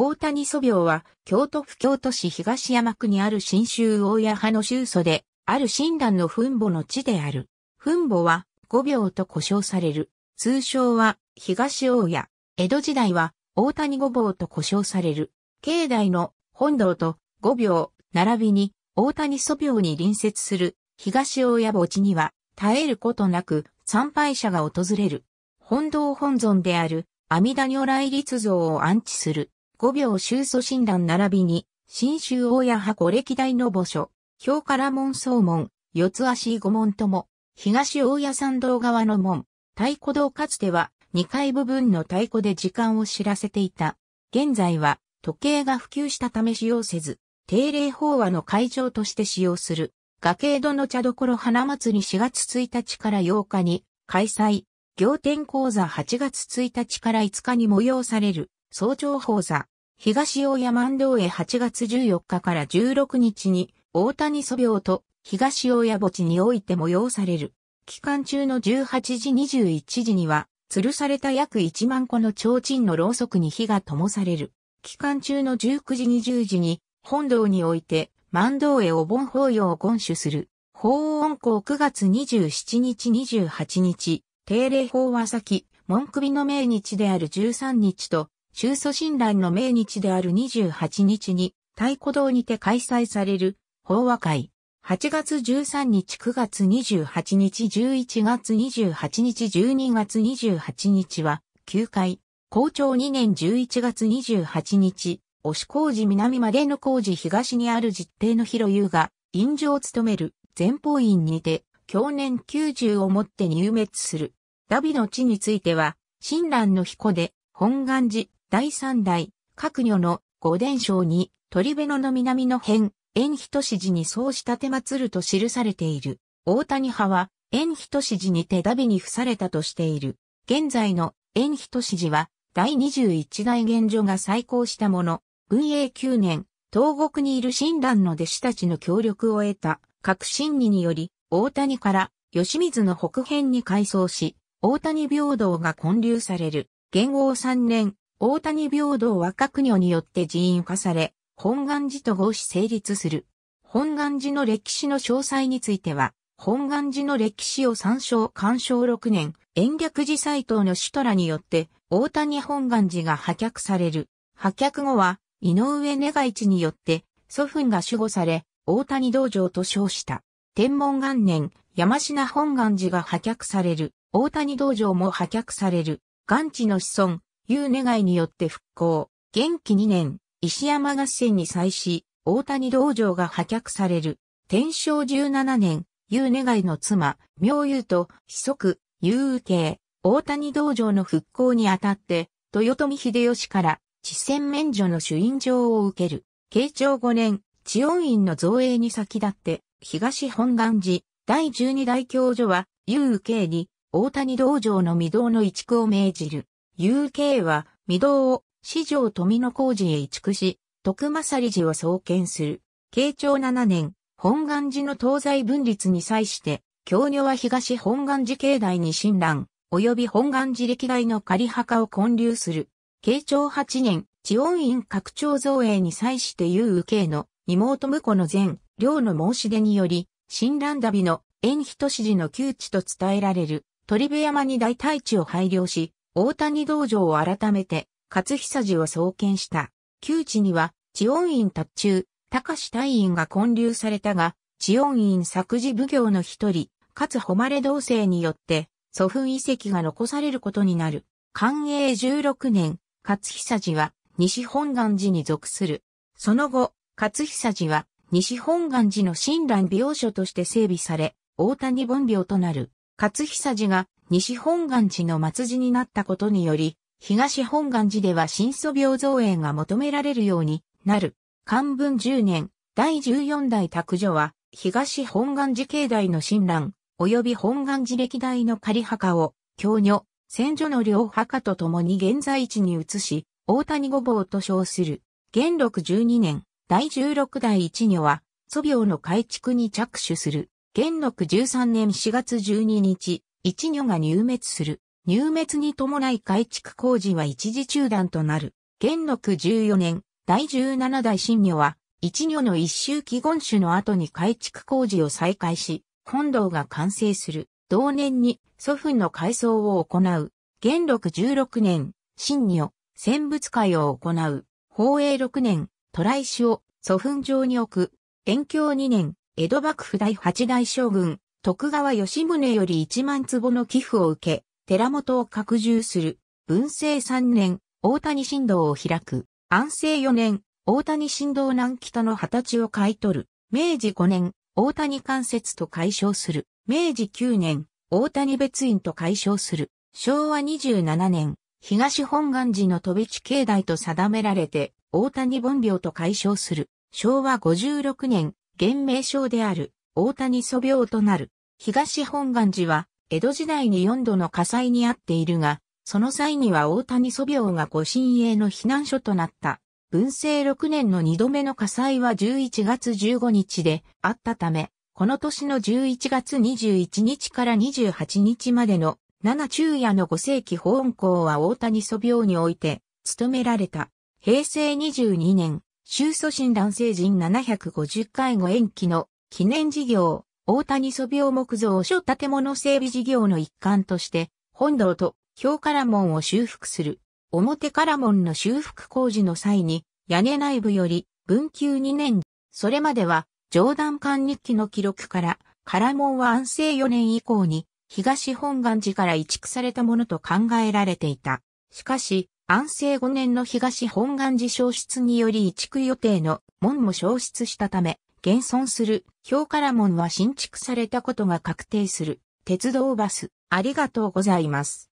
大谷祖廟は、京都府京都市東山区にある新州大谷派の州祖で、ある親鸞の墳墓の地である。墳墓は、五廟と呼称される。通称は、東大谷。江戸時代は、大谷五坊と呼称される。境内の本堂と五廟、並びに、大谷祖廟に隣接する、東大谷墓地には、絶えることなく、参拝者が訪れる。本堂本尊である、阿弥陀如来立像を安置する。五秒収祖診断並びに、新州大谷箱歴代の墓所、表から門総門、四つ足五門とも、東大谷参道側の門、太鼓堂かつては二階部分の太鼓で時間を知らせていた。現在は時計が普及したため使用せず、定例法話の会場として使用する。崖江戸の茶どころ花祭り4月1日から8日に開催。行天講座8月1日から5日に催される。総長法座、東大山万道へ8月14日から16日に、大谷祖廟と東大山墓地において催される。期間中の18時21時には、吊るされた約1万個の提灯のろうそくに火が灯される。期間中の19時20時に、本堂において、万道へお盆法要を言主する。法音公9月27日28日、定例法は先、文首の命日である13日と、中祖親鸞の命日である28日に、太鼓堂にて開催される、法話会。8月13日、9月28日、11月28日、12月28日は、休回。校長2年11月28日、押し工事南までの工事東にある実定の広優が、院長を務める、前方院にて、去年90をもって入滅する。ダビの地については、親鸞の彦で、本願寺、第三代、各女の五伝承に、鳥辺野の南の辺、縁人氏にそうしたて祀ると記されている。大谷派は、縁人氏に手だびに付されたとしている。現在の縁人氏は、第21代現女が再興したもの。運営9年、東国にいる親鸞の弟子たちの協力を得た、革新ににより、大谷から吉水の北辺に改装し、大谷平等が建立される。元王3年、大谷平等は各女によって寺院化され、本願寺と合し成立する。本願寺の歴史の詳細については、本願寺の歴史を参照鑑賞6年、延暦寺斎藤の首都らによって、大谷本願寺が破却される。破却後は、井上が一によって、祖墳が守護され、大谷道場と称した。天文元年、山品本願寺が破却される。大谷道場も破却される。元地の子孫、いう願いによって復興。元気2年、石山合戦に際し、大谷道場が破却される。天正17年、いう願いの妻、妙優と、子息、有慶、大谷道場の復興にあたって、豊臣秀吉から、地戦免除の主印状を受ける。慶長5年、地温院の造営に先立って、東本願寺、第12代教授は、有慶に、大谷道場の未堂の移築を命じる。UK は、御堂を、四条富の工事へ移築し、徳正理寺を創建する。慶長7年、本願寺の東西分立に際して、京女は東本願寺境内に親鸞、及び本願寺歴代の仮墓を建立する。慶長8年、地温院拡張造営に際して有慶の妹婿の前、領の申し出により、親鸞旅の縁人筋の窮地と伝えられる、鳥部山に大大地を拝領し、大谷道場を改めて、勝久寺を創建した。旧地には、地恩院達中、高志隊員が建立されたが、地恩院作事奉行の一人、勝誉誉同棲によって、祖墳遺跡が残されることになる。寛永16年、勝久寺は西本願寺に属する。その後、勝久寺は西本願寺の親鸞病所として整備され、大谷本病となる。勝久寺が西本願寺の末寺になったことにより、東本願寺では新祖廟造営が求められるようになる。漢文10年、第14代卓女は、東本願寺境内の新蘭、及び本願寺歴代の仮墓を、教女、先女の両墓と共に現在地に移し、大谷御坊と称する。元禄12年、第16代一女は、祖廟の改築に着手する。元禄13年4月12日、一女が入滅する。入滅に伴い改築工事は一時中断となる。元禄14年、第17代新女は、一女の一周期言種の後に改築工事を再開し、本堂が完成する。同年に祖父の改装を行う。元禄16年、新女、戦物会を行う。宝永6年、渡来市を祖墳上に置く。延享2年、江戸幕府第8代将軍、徳川吉宗より1万坪の寄付を受け、寺本を拡充する。文政3年、大谷新道を開く。安政4年、大谷新道南北の二十歳を買い取る。明治5年、大谷関節と解消する。明治9年、大谷別院と解消する。昭和27年、東本願寺の飛び地境内と定められて、大谷本病と解消する。昭和56年、現名称である、大谷祖病となる。東本願寺は、江戸時代に4度の火災にあっているが、その際には大谷祖廟が御神営の避難所となった。文政6年の2度目の火災は11月15日であったため、この年の11月21日から28日までの七昼夜の5世紀法温校は大谷祖廟において務められた。平成22年、宗祖神男性人750回後延期の記念事業、大谷び描木造所建物整備事業の一環として、本堂と表から門を修復する。表から門の修復工事の際に、屋根内部より文久2年、それまでは、上段管日記の記録から、唐門は安政4年以降に、東本願寺から移築されたものと考えられていた。しかし、安政5年の東本願寺消失により移築予定の門も消失したため、現存する、評価ラ門は新築されたことが確定する、鉄道バス、ありがとうございます。